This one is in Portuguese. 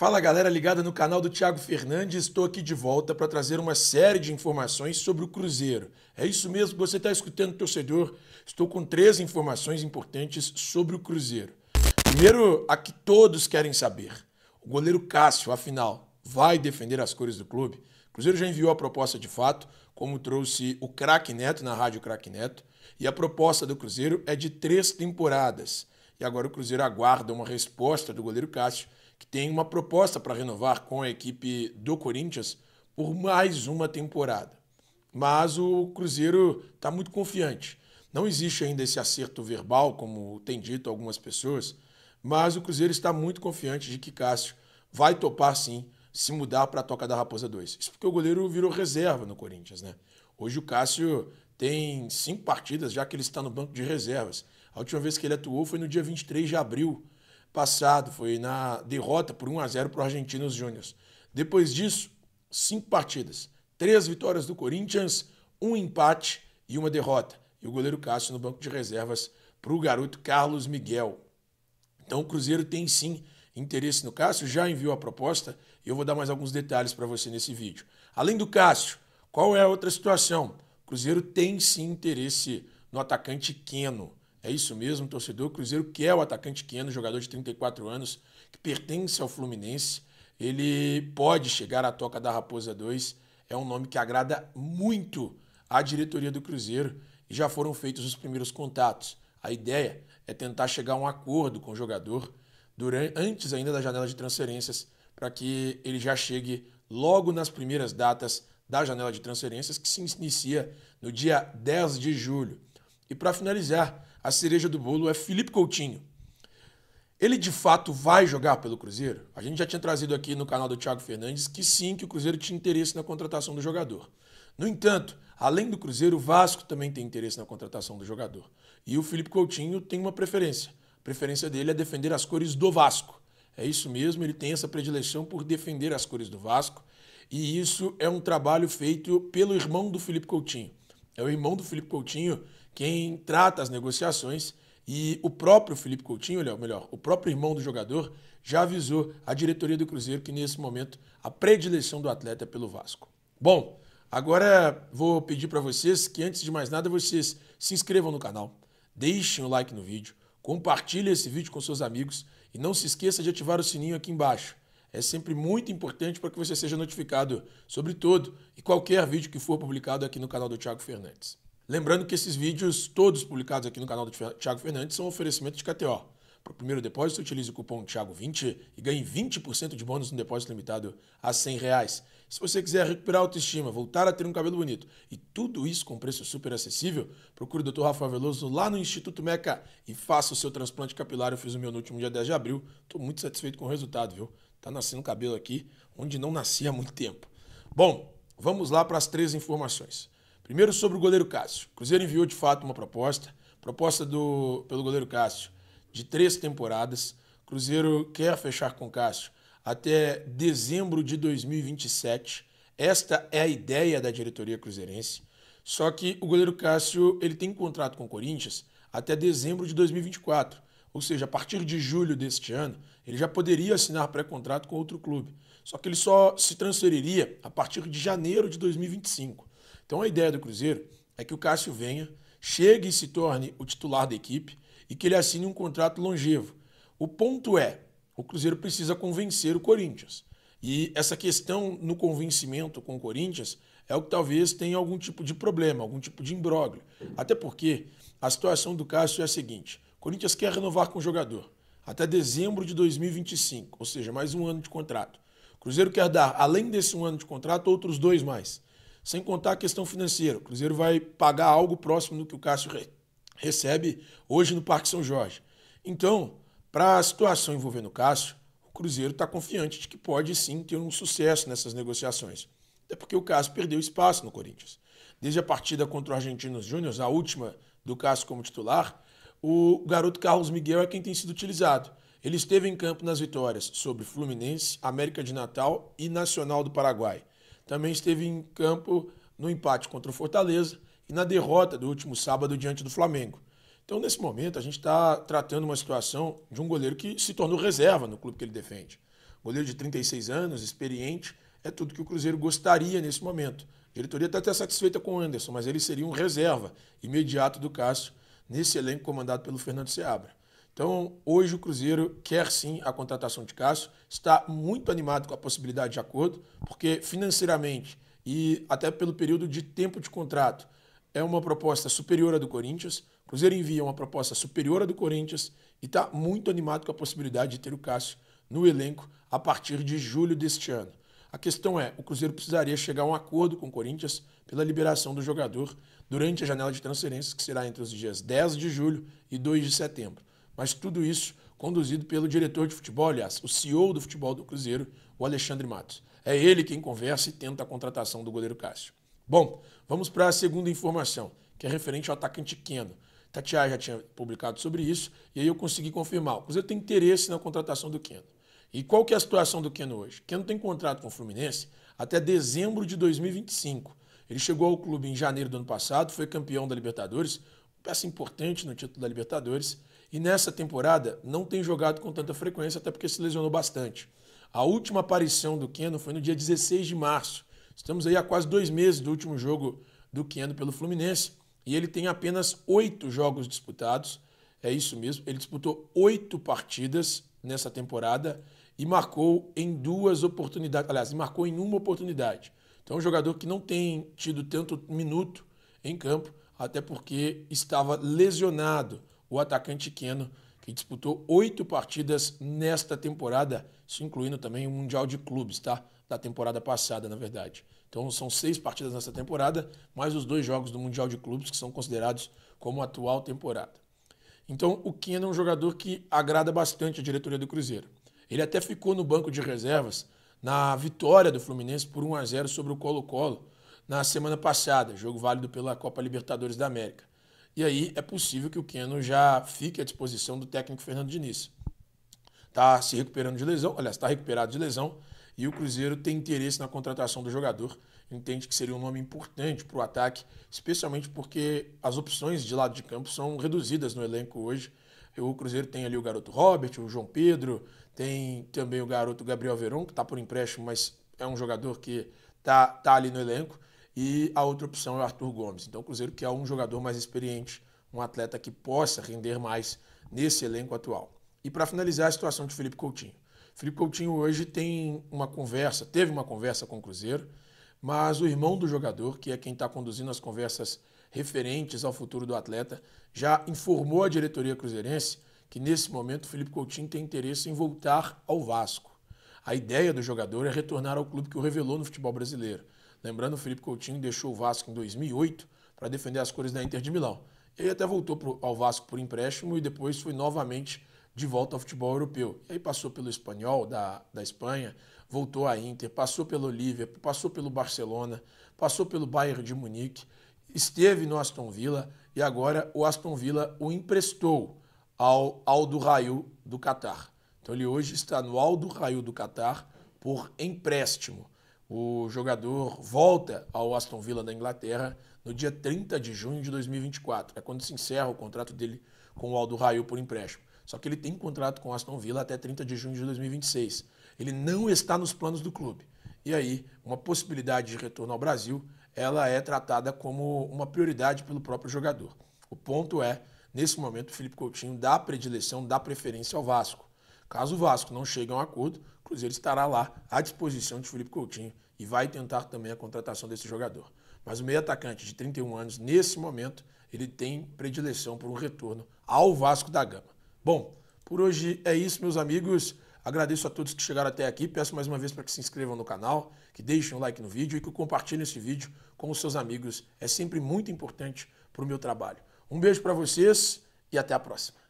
Fala galera ligada no canal do Thiago Fernandes, estou aqui de volta para trazer uma série de informações sobre o Cruzeiro. É isso mesmo que você está escutando, torcedor. Estou com três informações importantes sobre o Cruzeiro. Primeiro, a que todos querem saber: o goleiro Cássio, afinal, vai defender as cores do clube? O Cruzeiro já enviou a proposta de fato, como trouxe o Craque Neto na rádio Craque Neto, e a proposta do Cruzeiro é de três temporadas. E agora o Cruzeiro aguarda uma resposta do goleiro Cássio que tem uma proposta para renovar com a equipe do Corinthians por mais uma temporada. Mas o Cruzeiro está muito confiante. Não existe ainda esse acerto verbal, como tem dito algumas pessoas, mas o Cruzeiro está muito confiante de que Cássio vai topar sim se mudar para a Toca da Raposa 2. Isso porque o goleiro virou reserva no Corinthians, né? Hoje o Cássio tem cinco partidas já que ele está no banco de reservas. A última vez que ele atuou foi no dia 23 de abril passado, foi na derrota por 1 a 0 para o Argentinos Júnior. Depois disso, cinco partidas, três vitórias do Corinthians, um empate e uma derrota. E o goleiro Cássio no banco de reservas para o garoto Carlos Miguel. Então o Cruzeiro tem sim interesse no Cássio, já enviou a proposta e eu vou dar mais alguns detalhes para você nesse vídeo. Além do Cássio, qual é a outra situação? O Cruzeiro tem sim interesse no atacante Keno. É isso mesmo, torcedor. Cruzeiro, que é o atacante Keno, jogador de 34 anos, que pertence ao Fluminense, ele pode chegar à toca da Raposa 2. É um nome que agrada muito à diretoria do Cruzeiro e já foram feitos os primeiros contatos. A ideia é tentar chegar a um acordo com o jogador durante, antes ainda da janela de transferências, para que ele já chegue logo nas primeiras datas da janela de transferências, que se inicia no dia 10 de julho. E para finalizar, a cereja do bolo é Felipe Coutinho. Ele de fato vai jogar pelo Cruzeiro? A gente já tinha trazido aqui no canal do Thiago Fernandes que sim, que o Cruzeiro tinha interesse na contratação do jogador. No entanto, além do Cruzeiro, o Vasco também tem interesse na contratação do jogador. E o Felipe Coutinho tem uma preferência. A preferência dele é defender as cores do Vasco. É isso mesmo, ele tem essa predileção por defender as cores do Vasco. E isso é um trabalho feito pelo irmão do Felipe Coutinho. É o irmão do Felipe Coutinho quem trata as negociações e o próprio Felipe Coutinho, ou melhor, o próprio irmão do jogador já avisou a diretoria do Cruzeiro que nesse momento a predileção do atleta é pelo Vasco. Bom, agora vou pedir para vocês que antes de mais nada vocês se inscrevam no canal, deixem o like no vídeo, compartilhem esse vídeo com seus amigos e não se esqueça de ativar o sininho aqui embaixo é sempre muito importante para que você seja notificado sobre todo e qualquer vídeo que for publicado aqui no canal do Thiago Fernandes. Lembrando que esses vídeos, todos publicados aqui no canal do Thiago Fernandes, são um oferecimento de KTO. Para o primeiro depósito, utilize o cupom Thiago20 e ganhe 20% de bônus no depósito limitado a R$ reais. Se você quiser recuperar a autoestima, voltar a ter um cabelo bonito e tudo isso com preço super acessível, procure o Dr. Rafael Veloso lá no Instituto Meca e faça o seu transplante capilar. Eu fiz o meu no último dia 10 de abril. Estou muito satisfeito com o resultado, viu? Tá nascendo cabelo aqui onde não nascia há muito tempo. Bom, vamos lá para as três informações. Primeiro sobre o goleiro Cássio. O Cruzeiro enviou de fato uma proposta, proposta do pelo goleiro Cássio de três temporadas. Cruzeiro quer fechar com Cássio até dezembro de 2027. Esta é a ideia da diretoria cruzeirense. Só que o goleiro Cássio ele tem contrato com o Corinthians até dezembro de 2024. Ou seja, a partir de julho deste ano, ele já poderia assinar pré-contrato com outro clube. Só que ele só se transferiria a partir de janeiro de 2025. Então a ideia do Cruzeiro é que o Cássio venha, chegue e se torne o titular da equipe e que ele assine um contrato longevo. O ponto é, o Cruzeiro precisa convencer o Corinthians. E essa questão no convencimento com o Corinthians é o que talvez tenha algum tipo de problema, algum tipo de imbróglio. Até porque a situação do Cássio é a seguinte: o Corinthians quer renovar com o jogador até dezembro de 2025, ou seja, mais um ano de contrato. O Cruzeiro quer dar, além desse um ano de contrato, outros dois mais. Sem contar a questão financeira. O Cruzeiro vai pagar algo próximo do que o Cássio recebe hoje no Parque São Jorge. Então, para a situação envolvendo o Cássio, o Cruzeiro está confiante de que pode sim ter um sucesso nessas negociações. Até porque o Cássio perdeu espaço no Corinthians. Desde a partida contra o Argentinos Júnior, a última do Cássio como titular, o garoto Carlos Miguel é quem tem sido utilizado. Ele esteve em campo nas vitórias sobre Fluminense, América de Natal e Nacional do Paraguai. Também esteve em campo no empate contra o Fortaleza e na derrota do último sábado diante do Flamengo. Então, nesse momento, a gente está tratando uma situação de um goleiro que se tornou reserva no clube que ele defende. Goleiro de 36 anos, experiente, é tudo que o Cruzeiro gostaria nesse momento. A diretoria está até satisfeita com o Anderson, mas ele seria um reserva imediato do Cássio nesse elenco comandado pelo Fernando Seabra. Então, hoje o Cruzeiro quer sim a contratação de Cássio, está muito animado com a possibilidade de acordo, porque financeiramente e até pelo período de tempo de contrato, é uma proposta superior à do Corinthians. O Cruzeiro envia uma proposta superior à do Corinthians e está muito animado com a possibilidade de ter o Cássio no elenco a partir de julho deste ano. A questão é, o Cruzeiro precisaria chegar a um acordo com o Corinthians pela liberação do jogador durante a janela de transferências, que será entre os dias 10 de julho e 2 de setembro. Mas tudo isso conduzido pelo diretor de futebol, aliás, o CEO do futebol do Cruzeiro, o Alexandre Matos. É ele quem conversa e tenta a contratação do goleiro Cássio. Bom, vamos para a segunda informação, que é referente ao atacante Keno. Tatiá já tinha publicado sobre isso, e aí eu consegui confirmar. O Cruzeiro tem interesse na contratação do Keno. E qual que é a situação do Keno hoje? Keno tem contrato com o Fluminense até dezembro de 2025. Ele chegou ao clube em janeiro do ano passado, foi campeão da Libertadores, peça importante no título da Libertadores, e nessa temporada não tem jogado com tanta frequência, até porque se lesionou bastante. A última aparição do Keno foi no dia 16 de março, Estamos aí há quase dois meses do último jogo do Queno pelo Fluminense e ele tem apenas oito jogos disputados. É isso mesmo, ele disputou oito partidas nessa temporada e marcou em duas oportunidades. Aliás, marcou em uma oportunidade. Então, é um jogador que não tem tido tanto minuto em campo, até porque estava lesionado o atacante Keno, que disputou oito partidas nesta temporada, isso incluindo também o Mundial de Clubes, tá? da temporada passada, na verdade. Então são seis partidas nessa temporada, mais os dois jogos do Mundial de Clubes, que são considerados como a atual temporada. Então o Keno é um jogador que agrada bastante a diretoria do Cruzeiro. Ele até ficou no banco de reservas na vitória do Fluminense por 1 a 0 sobre o Colo-Colo na semana passada, jogo válido pela Copa Libertadores da América. E aí é possível que o Keno já fique à disposição do técnico Fernando Diniz. Está se recuperando de lesão, aliás, está recuperado de lesão e o Cruzeiro tem interesse na contratação do jogador, entende que seria um nome importante para o ataque, especialmente porque as opções de lado de campo são reduzidas no elenco hoje. O Cruzeiro tem ali o garoto Robert, o João Pedro, tem também o garoto Gabriel Veron, que está por empréstimo, mas é um jogador que está tá ali no elenco. E a outra opção é o Arthur Gomes. Então o Cruzeiro quer um jogador mais experiente, um atleta que possa render mais nesse elenco atual. E para finalizar, a situação de Felipe Coutinho. Felipe Coutinho hoje tem uma conversa, teve uma conversa com o Cruzeiro, mas o irmão do jogador, que é quem está conduzindo as conversas referentes ao futuro do atleta, já informou à diretoria cruzeirense que nesse momento o Felipe Coutinho tem interesse em voltar ao Vasco. A ideia do jogador é retornar ao clube que o revelou no futebol brasileiro. Lembrando, o Felipe Coutinho deixou o Vasco em 2008 para defender as cores da Inter de Milão. Ele até voltou pro, ao Vasco por empréstimo e depois foi novamente de volta ao futebol europeu. E aí passou pelo Espanhol da, da Espanha, voltou à Inter, passou pelo Olívia, passou pelo Barcelona, passou pelo Bayern de Munique, esteve no Aston Villa e agora o Aston Villa o emprestou ao Aldo Raio do Catar. Então ele hoje está no Aldo Raio do Catar por empréstimo. O jogador volta ao Aston Villa da Inglaterra no dia 30 de junho de 2024. É quando se encerra o contrato dele com o Aldo Raio por empréstimo. Só que ele tem contrato com Aston Villa até 30 de junho de 2026. Ele não está nos planos do clube. E aí, uma possibilidade de retorno ao Brasil, ela é tratada como uma prioridade pelo próprio jogador. O ponto é, nesse momento, o Felipe Coutinho dá predileção, dá preferência ao Vasco. Caso o Vasco não chegue a um acordo, o Cruzeiro estará lá à disposição de Felipe Coutinho e vai tentar também a contratação desse jogador. Mas o meio atacante de 31 anos, nesse momento, ele tem predileção por um retorno ao Vasco da Gama. Bom, por hoje é isso, meus amigos. Agradeço a todos que chegaram até aqui. Peço mais uma vez para que se inscrevam no canal, que deixem um like no vídeo e que compartilhem esse vídeo com os seus amigos. É sempre muito importante para o meu trabalho. Um beijo para vocês e até a próxima.